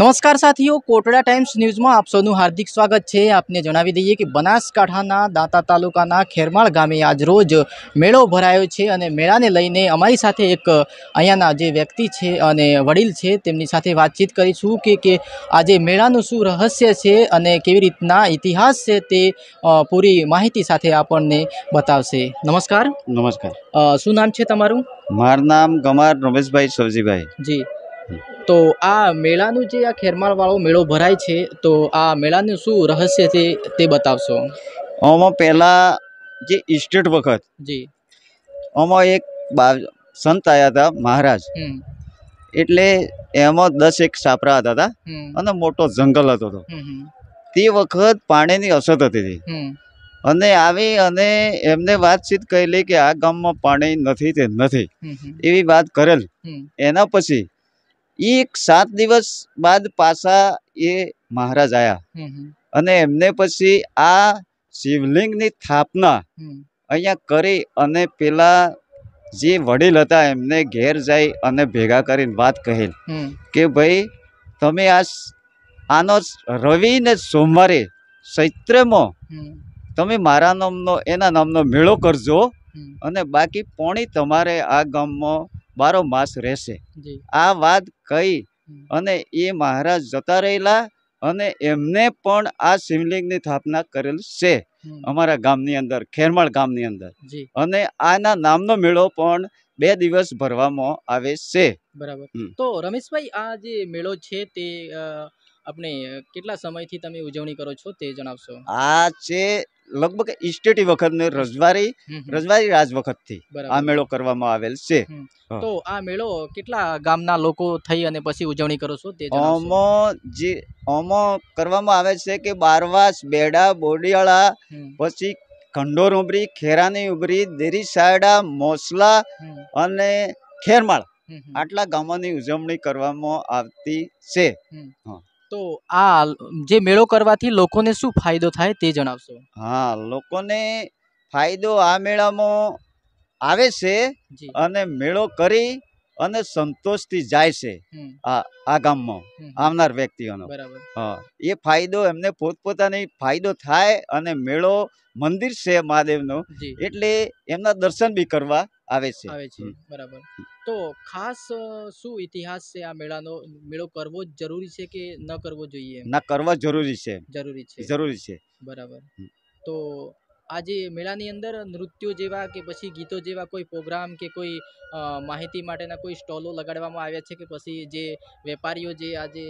નમસ્કાર સાથીઓ કોટડા ટાઈમ્સ ન્યૂઝમાં આપ સૌનું હાર્દિક સ્વાગત છે આપને જણાવી દઈએ કે બનાસકાંઠાના દાંતા તાલુકાના ખેરમાળ ગામે આજરોજ મેળો ભરાયો છે અને મેળાને લઈને અમારી સાથે એક અહીંયાના જે વ્યક્તિ છે અને વડીલ છે તેમની સાથે વાતચીત કરીશું કે કે આજે મેળાનું શું રહસ્ય છે અને કેવી રીતના ઇતિહાસ છે તે પૂરી માહિતી સાથે આપણને બતાવશે નમસ્કાર નમસ્કાર શું નામ છે તમારું મારું નામ ગમાર રમેશભાઈ સવજીભાઈ જી તો આ મેળાનું જે આ ખેરમાળવાળો મેળો ભરાય છે તો આ મેળાનું શું રહસ્ય છે તે બતાવશો આમાં પહેલાં જે ઇસ્ટેટ વખત જી આમાં એક બા સંત આવ્યા હતા મહારાજ એટલે એમાં દસ એક સાપરા હતા હતા અને મોટો જંગલ હતો હતો તે વખત પાણીની અછત હતી અને આવી અને એમને વાતચીત કરેલી કે આ ગામમાં પાણી નથી તે નથી એવી વાત કરેલ એના પછી એક સાત દિવસ બાદ પાછા એ મહારાજ આવ્યા અને એમને પછી આ શિવલિંગની સ્થાપના અહીંયા કરી અને પેલા જે વડીલ હતા એમને ઘેર જઈ અને ભેગા કરીને વાત કહેલ કે ભાઈ તમે આ આનો રવિ ને સોમવારે ચૈત્રમાં તમે મારા નામનો એના નામનો મેળો કરજો અને બાકી પોણી તમારે આ ગામમાં બારો માસ રહેશે આ વાત કહી અને એ મહારાજ જતા રહેલા અને એમને પણ આ શિવલિંગની સ્થાપના કરેલ છે અમારા ગામની અંદર ખેરમાળ ગામની અંદર અને આના નામનો મેળો પણ બે દિવસ ભરવામાં આવે છે બરાબર તો રમેશભાઈ આ જે મેળો છે તે આપણે કેટલા સમયથી તમે ઉજવણી કરો છો તે જણાવશો આ છે લગભગ ઈસ્ટેટી વખત ને રજવારી રજવારી રાજ વખત થી આ મેળો કરવામાં આવેલ છે તો આ મેળો કેટલા ગામના લોકો થઈ અને પછી ઉજવણી કરો છો તે ઓમો જે ઓમો કરવામાં આવે છે કે બારવાસ બેડા બોડિયાળા પછી ખંડોર ઉભરી ખેરાની ઉભરી દેરી મોસલા અને ખેરમાળ આટલા ગામોની ઉજવણી કરવામાં આવતી છે હા તો આ જે મેળો કરવાથી લોકોને શું ફાયદો થાય તે જણાવશો હા લોકોને ફાયદો આ મેળામાં આવે છે અને મેળો કરી અને સંતોષથી જાય છે આ ગામમાં આવનાર વ્યક્તિઓનો એ ફાયદો એમને પોતપોતાની ફાયદો થાય અને મેળો મંદિર છે મહાદેવનો એટલે એમના દર્શન બી કરવા આવે છે આવે છે બરાબર તો ખાસ શું ઇતિહાસ છે આ મેળાનો મેળો કરવો જરૂરી છે કે ન કરવો જોઈએ ના કરવો જરૂરી છે જરૂરી છે જરૂરી છે બરાબર તો આજે મેળાની અંદર નૃત્યો જેવા કે પછી ગીતો જેવા કોઈ પ્રોગ્રામ કે કોઈ માહિતી માટેના કોઈ સ્ટોલો લગાડવામાં આવ્યા છે કે પછી જે વેપારીઓ જે આજે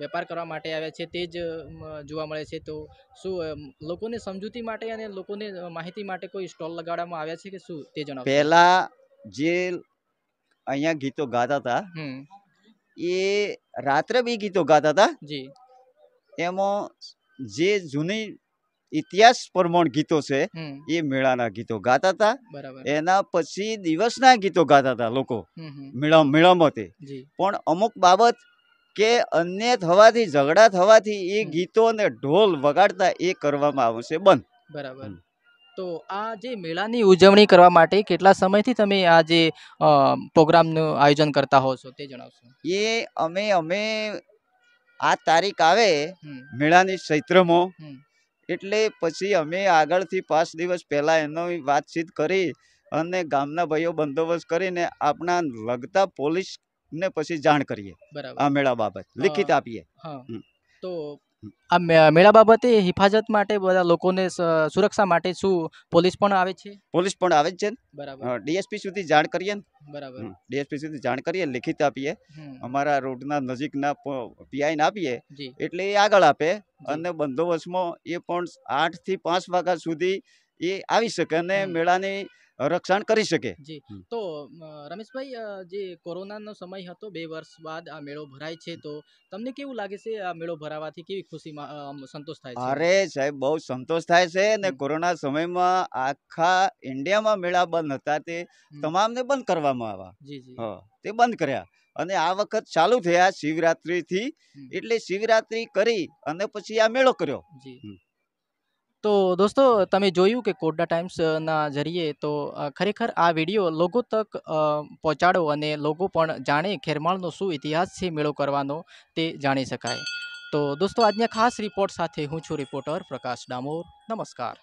વેપાર કરવા માટે આવ્યા છે તે જ જોવા મળે છે તો શું લોકોને સમજૂતી માટે અને લોકોને માહિતી માટે કોઈ સ્ટોલ લગાડવામાં આવ્યા છે કે શું તે જણાવો પહેલા જે અહીંયા ગીતો ગાતા હતા એ રાત્રે બી ગીતો ગાતા હતા જી એમાં જે જૂની ઇતિહાસ પ્રમાણ ગીતો છે એ મેળાના ગીતો ગાતા હતા એના પછી દિવસના ગીતો ગાતા હતા લોકો મેળા મેળામાં તે પણ અમુક બાબત કે અન્ય થવાથી ઝઘડા થવાથી એ ગીતો ગીતોને ઢોલ વગાડતા એ કરવામાં આવશે બંધ બરાબર તો આ જે મેળાની ઉજવણી કરવા માટે કેટલા સમયથી તમે આ જે પ્રોગ્રામનું આયોજન કરતા હો છો તે જણાવશો એ અમે અમે આ તારીખ આવે મેળાની ચૈત્રમાં એટલે પછી અમે આગળથી પાંચ દિવસ પહેલાં એનો વાતચીત કરી અને ગામના ભાઈઓ બંદોબસ્ત કરીને આપણા લગતા પોલીસને પછી જાણ કરીએ આ મેળા બાબત લિખિત આપીએ તો આ મેળા બાબતે હિફાજત માટે બધા લોકોને સુરક્ષા માટે શું પોલીસ પણ આવે છે પોલીસ પણ આવે જ છે બરાબર ડીએસપી સુધી જાણ કરીએ બરાબર ડીએસપી સુધી જાણ કરીએ લિખિત આપીએ અમારા રોડના નજીકના પીઆઈને આપીએ એટલે એ આગળ આપે અને બંદોબસ્તમાં એ પણ આઠથી પાંચ વાગ્યા સુધી એ આવી શકે અને મેળાની રક્ષણ કરી શકે જી તો રમેશભાઈ જે કોરોનાનો સમય હતો બે વર્ષ બાદ આ મેળો ભરાય છે તો તમને કેવું લાગે છે આ મેળો ભરાવાથી કેવી ખુશીમાં સંતોષ થાય છે અરે સાહેબ બહુ સંતોષ થાય છે અને કોરોના સમયમાં આખા ઇન્ડિયામાં મેળા બંધ હતા તે તમામને બંધ કરવામાં આવ્યા જી જી તે બંધ કર્યા અને આ વખત ચાલુ થયા શિવરાત્રિથી એટલે શિવરાત્રિ કરી અને પછી આ મેળો કર્યો જી તો દોસ્તો તમે જોયું કે કોડના ટાઈમ્સના જરીએ તો ખરેખર આ વિડીયો લોકો તક પહોંચાડો અને લોકો પણ જાણે ખેરમાળનો શું ઇતિહાસ છે મેળો કરવાનો તે જાણી શકાય તો દોસ્તો આજના ખાસ રિપોર્ટ સાથે હું છું રિપોર્ટર પ્રકાશ ડામોર નમસ્કાર